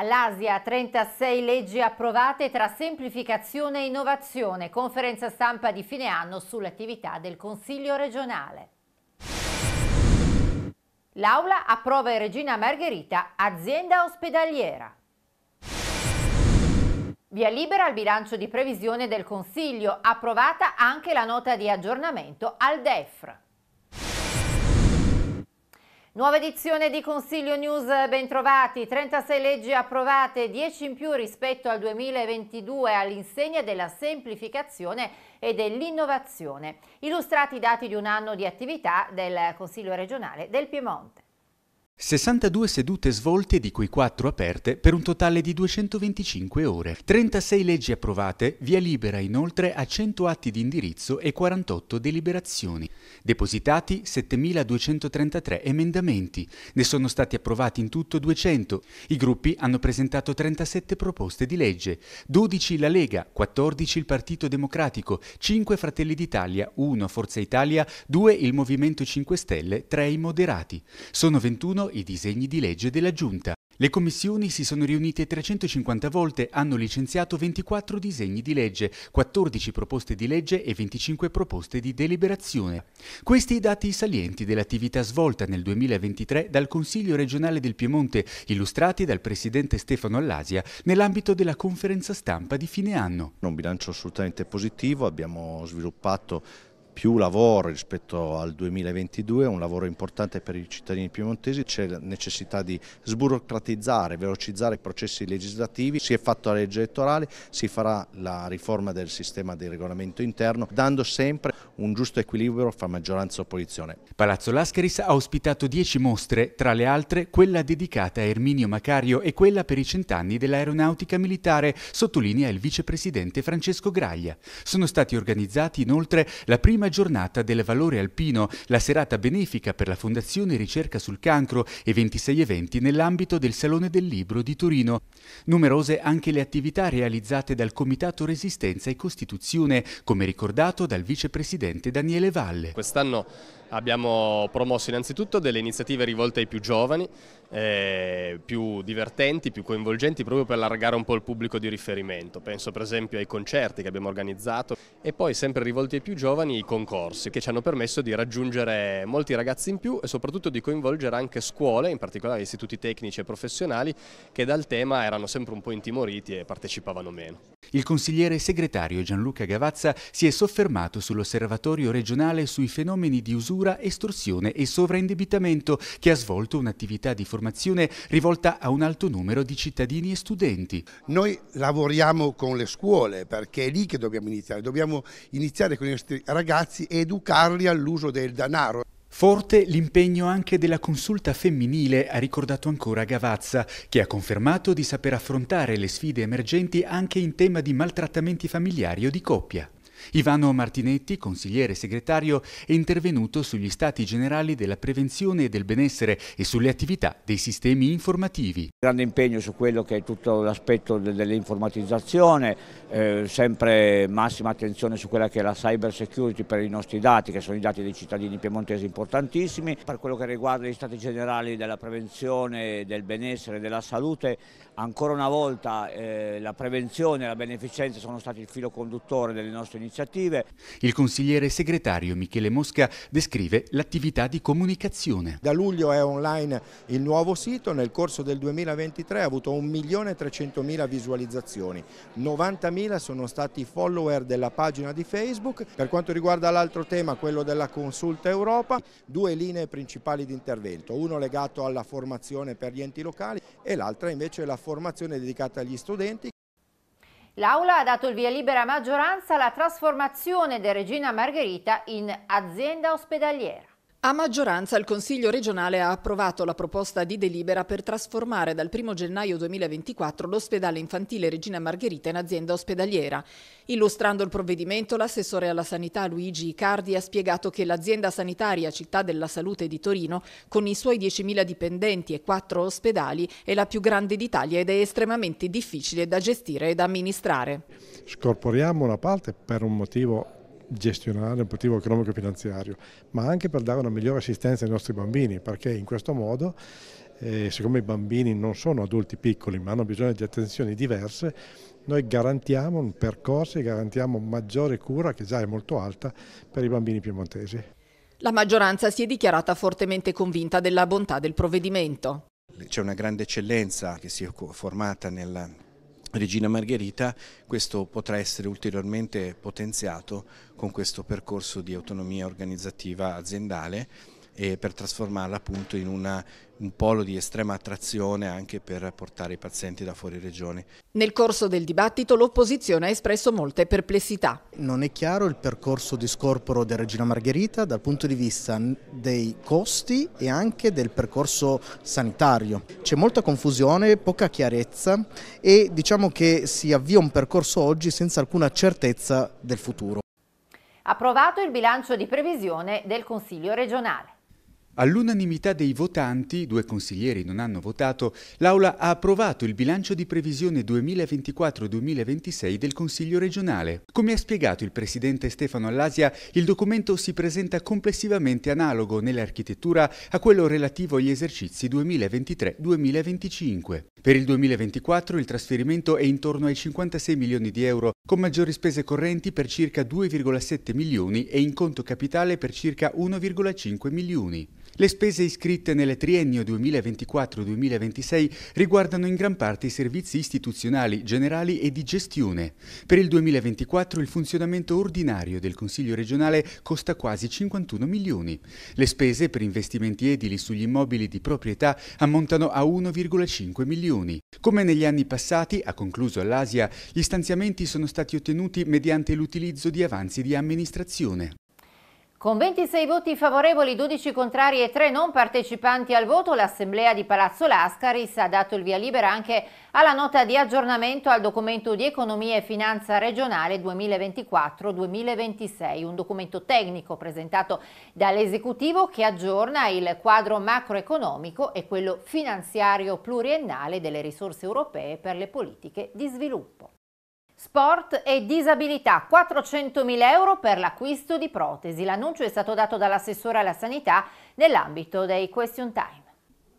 All'Asia 36 leggi approvate tra semplificazione e innovazione, conferenza stampa di fine anno sull'attività del Consiglio regionale. L'Aula approva Regina Margherita azienda ospedaliera. Via libera al bilancio di previsione del Consiglio, approvata anche la nota di aggiornamento al DEFR. Nuova edizione di Consiglio News, bentrovati, 36 leggi approvate, 10 in più rispetto al 2022 all'insegna della semplificazione e dell'innovazione. Illustrati i dati di un anno di attività del Consiglio regionale del Piemonte. 62 sedute svolte, di cui 4 aperte, per un totale di 225 ore. 36 leggi approvate, via libera inoltre a 100 atti di indirizzo e 48 deliberazioni. Depositati 7.233 emendamenti. Ne sono stati approvati in tutto 200. I gruppi hanno presentato 37 proposte di legge. 12 la Lega, 14 il Partito Democratico, 5 Fratelli d'Italia, 1 Forza Italia, 2 il Movimento 5 Stelle, 3 i Moderati. Sono 21 i disegni di legge della Giunta. Le commissioni si sono riunite 350 volte, hanno licenziato 24 disegni di legge, 14 proposte di legge e 25 proposte di deliberazione. Questi i dati salienti dell'attività svolta nel 2023 dal Consiglio regionale del Piemonte, illustrati dal Presidente Stefano Allasia nell'ambito della conferenza stampa di fine anno. Un bilancio assolutamente positivo, abbiamo sviluppato più lavoro rispetto al 2022, un lavoro importante per i cittadini piemontesi, c'è necessità di sburocratizzare, velocizzare i processi legislativi, si è fatta la legge elettorale, si farà la riforma del sistema di regolamento interno, dando sempre un giusto equilibrio fra maggioranza e opposizione. Palazzo Lascaris ha ospitato dieci mostre, tra le altre quella dedicata a Erminio Macario e quella per i cent'anni dell'aeronautica militare, sottolinea il vicepresidente Francesco Graglia. Sono stati organizzati inoltre la prima giornata del valore alpino, la serata benefica per la Fondazione Ricerca sul Cancro e 26 eventi nell'ambito del Salone del Libro di Torino. Numerose anche le attività realizzate dal Comitato Resistenza e Costituzione, come ricordato dal vicepresidente Daniele Valle. Quest'anno Abbiamo promosso innanzitutto delle iniziative rivolte ai più giovani, eh, più divertenti, più coinvolgenti, proprio per allargare un po' il pubblico di riferimento. Penso per esempio ai concerti che abbiamo organizzato e poi sempre rivolti ai più giovani i concorsi che ci hanno permesso di raggiungere molti ragazzi in più e soprattutto di coinvolgere anche scuole, in particolare istituti tecnici e professionali, che dal tema erano sempre un po' intimoriti e partecipavano meno. Il consigliere segretario Gianluca Gavazza si è soffermato sull'osservatorio regionale sui fenomeni di usura usura, estorsione e sovraindebitamento, che ha svolto un'attività di formazione rivolta a un alto numero di cittadini e studenti. Noi lavoriamo con le scuole perché è lì che dobbiamo iniziare, dobbiamo iniziare con i nostri ragazzi e educarli all'uso del denaro. Forte l'impegno anche della consulta femminile, ha ricordato ancora Gavazza, che ha confermato di saper affrontare le sfide emergenti anche in tema di maltrattamenti familiari o di coppia. Ivano Martinetti, consigliere segretario, è intervenuto sugli stati generali della prevenzione e del benessere e sulle attività dei sistemi informativi. Grande impegno su quello che è tutto l'aspetto dell'informatizzazione, eh, sempre massima attenzione su quella che è la cyber security per i nostri dati, che sono i dati dei cittadini piemontesi importantissimi. Per quello che riguarda gli stati generali della prevenzione, del benessere e della salute, ancora una volta eh, la prevenzione e la beneficenza sono stati il filo conduttore delle nostre iniziative iniziative. Il consigliere segretario Michele Mosca descrive l'attività di comunicazione. Da luglio è online il nuovo sito, nel corso del 2023 ha avuto 1.300.000 visualizzazioni, 90.000 sono stati i follower della pagina di Facebook. Per quanto riguarda l'altro tema, quello della consulta Europa, due linee principali di intervento, uno legato alla formazione per gli enti locali e l'altra invece la formazione dedicata agli studenti. L'Aula ha dato il via libera a maggioranza alla trasformazione del Regina Margherita in azienda ospedaliera. A maggioranza il Consiglio regionale ha approvato la proposta di delibera per trasformare dal 1 gennaio 2024 l'ospedale infantile Regina Margherita in azienda ospedaliera. Illustrando il provvedimento, l'assessore alla sanità Luigi Icardi ha spiegato che l'azienda sanitaria Città della Salute di Torino, con i suoi 10.000 dipendenti e 4 ospedali, è la più grande d'Italia ed è estremamente difficile da gestire ed amministrare. Scorporiamo una parte per un motivo gestionale, operativo economico e finanziario, ma anche per dare una migliore assistenza ai nostri bambini, perché in questo modo, eh, siccome i bambini non sono adulti piccoli, ma hanno bisogno di attenzioni diverse, noi garantiamo un percorso e garantiamo maggiore cura, che già è molto alta, per i bambini piemontesi. La maggioranza si è dichiarata fortemente convinta della bontà del provvedimento. C'è una grande eccellenza che si è formata nel Regina Margherita, questo potrà essere ulteriormente potenziato con questo percorso di autonomia organizzativa aziendale e per trasformarla appunto in una, un polo di estrema attrazione anche per portare i pazienti da fuori regione. Nel corso del dibattito l'opposizione ha espresso molte perplessità. Non è chiaro il percorso di scorporo della Regina Margherita dal punto di vista dei costi e anche del percorso sanitario. C'è molta confusione, poca chiarezza e diciamo che si avvia un percorso oggi senza alcuna certezza del futuro. Approvato il bilancio di previsione del Consiglio regionale. All'unanimità dei votanti, due consiglieri non hanno votato, l'Aula ha approvato il bilancio di previsione 2024-2026 del Consiglio regionale. Come ha spiegato il presidente Stefano Allasia, il documento si presenta complessivamente analogo nell'architettura a quello relativo agli esercizi 2023-2025. Per il 2024 il trasferimento è intorno ai 56 milioni di euro, con maggiori spese correnti per circa 2,7 milioni e in conto capitale per circa 1,5 milioni. Le spese iscritte nelle triennio 2024-2026 riguardano in gran parte i servizi istituzionali, generali e di gestione. Per il 2024 il funzionamento ordinario del Consiglio regionale costa quasi 51 milioni. Le spese per investimenti edili sugli immobili di proprietà ammontano a 1,5 milioni. Come negli anni passati, ha concluso all'Asia, gli stanziamenti sono stati ottenuti mediante l'utilizzo di avanzi di amministrazione. Con 26 voti favorevoli, 12 contrari e 3 non partecipanti al voto, l'Assemblea di Palazzo Lascaris ha dato il via libera anche alla nota di aggiornamento al documento di economia e finanza regionale 2024-2026, un documento tecnico presentato dall'esecutivo che aggiorna il quadro macroeconomico e quello finanziario pluriennale delle risorse europee per le politiche di sviluppo. Sport e disabilità, 400.000 euro per l'acquisto di protesi. L'annuncio è stato dato dall'assessore alla sanità nell'ambito dei question time.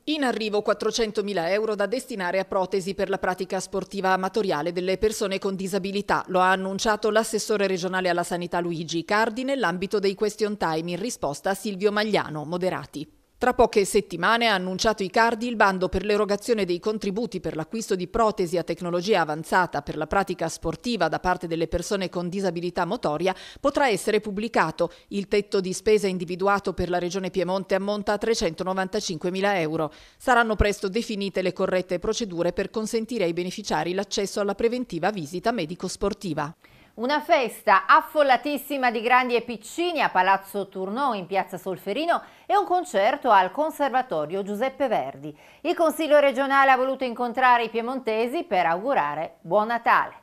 In arrivo 400.000 euro da destinare a protesi per la pratica sportiva amatoriale delle persone con disabilità, lo ha annunciato l'assessore regionale alla sanità Luigi Cardi nell'ambito dei question time in risposta a Silvio Magliano, moderati. Tra poche settimane ha annunciato Icardi il bando per l'erogazione dei contributi per l'acquisto di protesi a tecnologia avanzata per la pratica sportiva da parte delle persone con disabilità motoria potrà essere pubblicato. Il tetto di spesa individuato per la Regione Piemonte ammonta a 395.000 euro. Saranno presto definite le corrette procedure per consentire ai beneficiari l'accesso alla preventiva visita medico-sportiva. Una festa affollatissima di grandi e piccini a Palazzo Tournò in piazza Solferino e un concerto al Conservatorio Giuseppe Verdi. Il Consiglio regionale ha voluto incontrare i piemontesi per augurare Buon Natale.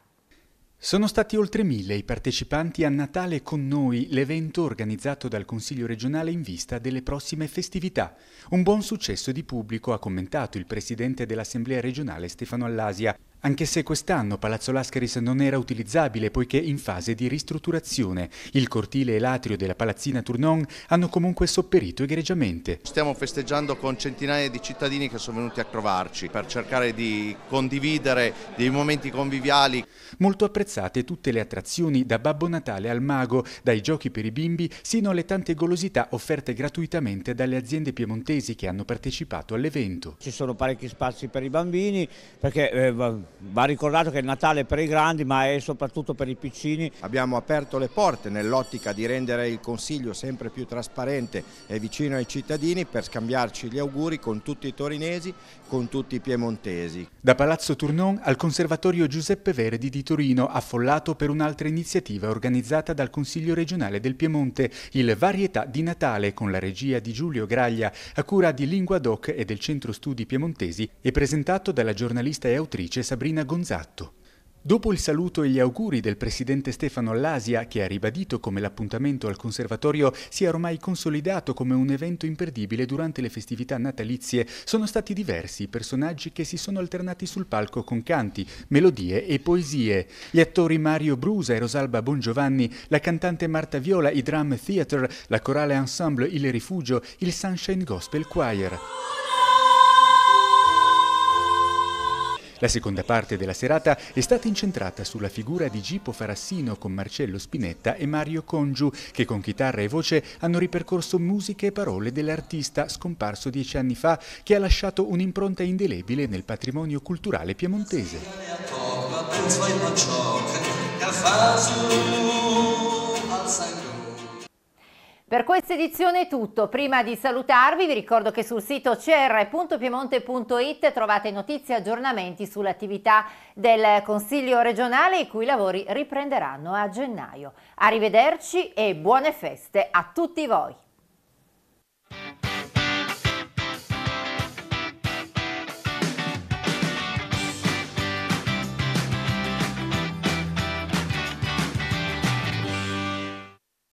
Sono stati oltre mille i partecipanti a Natale con noi, l'evento organizzato dal Consiglio regionale in vista delle prossime festività. Un buon successo di pubblico ha commentato il presidente dell'Assemblea regionale Stefano Allasia, anche se quest'anno Palazzo Lascaris non era utilizzabile poiché in fase di ristrutturazione, il cortile e l'atrio della palazzina Tournon hanno comunque sopperito egregiamente. Stiamo festeggiando con centinaia di cittadini che sono venuti a trovarci per cercare di condividere dei momenti conviviali. Molto apprezzate tutte le attrazioni da Babbo Natale al Mago, dai giochi per i bimbi sino alle tante golosità offerte gratuitamente dalle aziende piemontesi che hanno partecipato all'evento. Ci sono parecchi spazi per i bambini perché... Eh, Va ricordato che il Natale è per i grandi ma è soprattutto per i piccini. Abbiamo aperto le porte nell'ottica di rendere il Consiglio sempre più trasparente e vicino ai cittadini per scambiarci gli auguri con tutti i torinesi, con tutti i piemontesi. Da Palazzo Tournon al Conservatorio Giuseppe Verdi di Torino, affollato per un'altra iniziativa organizzata dal Consiglio regionale del Piemonte, il Varietà di Natale con la regia di Giulio Graglia a cura di Lingua Doc e del Centro Studi Piemontesi e presentato dalla giornalista e autrice Sabrina Sabrina Gonzatto. Dopo il saluto e gli auguri del presidente Stefano Allasia, che ha ribadito come l'appuntamento al conservatorio sia ormai consolidato come un evento imperdibile durante le festività natalizie, sono stati diversi i personaggi che si sono alternati sul palco con canti, melodie e poesie. Gli attori Mario Brusa e Rosalba Bongiovanni, la cantante Marta Viola, i Drum Theater, la corale ensemble Il Rifugio, il Sunshine Gospel Choir. La seconda parte della serata è stata incentrata sulla figura di Gipo Farassino con Marcello Spinetta e Mario Congiu, che con chitarra e voce hanno ripercorso musiche e parole dell'artista scomparso dieci anni fa, che ha lasciato un'impronta indelebile nel patrimonio culturale piemontese. Per questa edizione è tutto. Prima di salutarvi vi ricordo che sul sito cr.piemonte.it trovate notizie e aggiornamenti sull'attività del Consiglio regionale i cui lavori riprenderanno a gennaio. Arrivederci e buone feste a tutti voi!